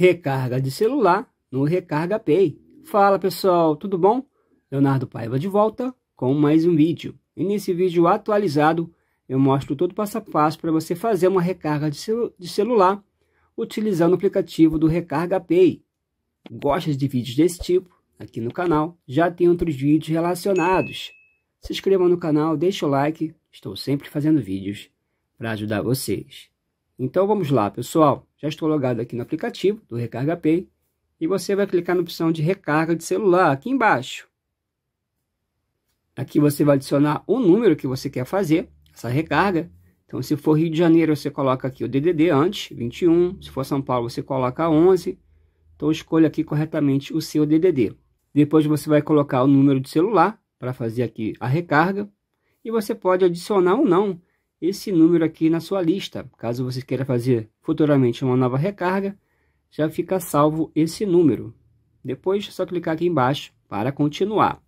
recarga de celular no Recarga Pay. Fala pessoal, tudo bom? Leonardo Paiva de volta com mais um vídeo. E nesse vídeo atualizado eu mostro todo o passo a passo para você fazer uma recarga de, celu de celular utilizando o aplicativo do Recarga Pay. Gostas de vídeos desse tipo? Aqui no canal já tem outros vídeos relacionados. Se inscreva no canal, deixe o like, estou sempre fazendo vídeos para ajudar vocês. Então vamos lá, pessoal. Já estou logado aqui no aplicativo do Recarga Pay e você vai clicar na opção de recarga de celular aqui embaixo. Aqui você vai adicionar o número que você quer fazer essa recarga. Então, se for Rio de Janeiro, você coloca aqui o DDD antes, 21. Se for São Paulo, você coloca 11. Então, escolha aqui corretamente o seu DDD. Depois você vai colocar o número de celular para fazer aqui a recarga. E você pode adicionar ou não esse número aqui na sua lista. Caso você queira fazer futuramente uma nova recarga, já fica salvo esse número. Depois é só clicar aqui embaixo para continuar.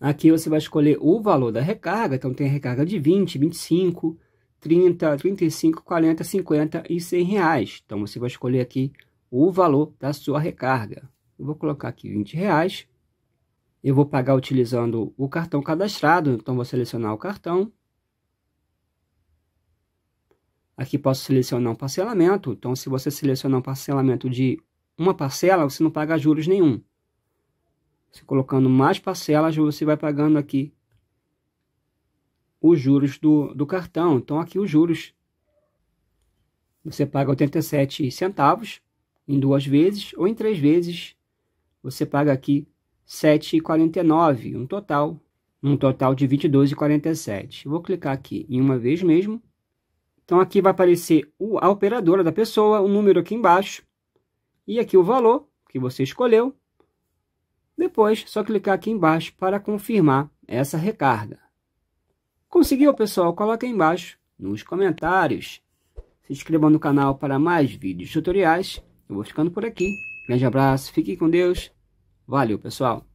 Aqui você vai escolher o valor da recarga, então tem a recarga de 20, 25, 30, 35, 40, 50 e 100 reais. Então você vai escolher aqui o valor da sua recarga. Eu vou colocar aqui 20 reais. Eu vou pagar utilizando o cartão cadastrado, então vou selecionar o cartão. Aqui posso selecionar um parcelamento. Então, se você selecionar um parcelamento de uma parcela, você não paga juros nenhum. Você colocando mais parcelas, você vai pagando aqui os juros do, do cartão. Então, aqui os juros. Você paga 87 centavos em duas vezes ou em três vezes. Você paga aqui 7,49, um total, um total de 22,47. Vou clicar aqui em uma vez mesmo então, aqui vai aparecer a operadora da pessoa, o número aqui embaixo, e aqui o valor que você escolheu. Depois, é só clicar aqui embaixo para confirmar essa recarga. Conseguiu, pessoal? Coloque aí embaixo nos comentários. Se inscreva no canal para mais vídeos tutoriais. Eu vou ficando por aqui. Grande abraço, fique com Deus. Valeu, pessoal!